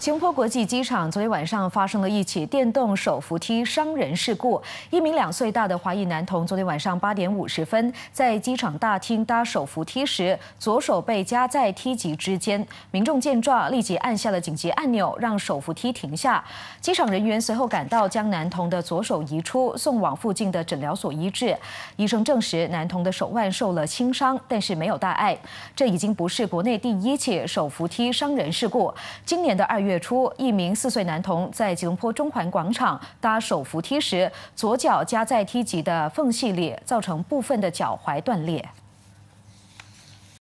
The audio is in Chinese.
新坡国际机场昨天晚上发生了一起电动手扶梯伤人事故。一名两岁大的华裔男童昨天晚上八点五十分在机场大厅搭手扶梯时，左手被夹在梯级之间。民众见状立即按下了紧急按钮，让手扶梯停下。机场人员随后赶到，将男童的左手移出，送往附近的诊疗所医治。医生证实，男童的手腕受了轻伤，但是没有大碍。这已经不是国内第一起手扶梯伤人事故。今年的二月。月初，一名四岁男童在吉隆坡中环广场搭手扶梯时，左脚夹在梯级的缝隙里，造成部分的脚踝断裂。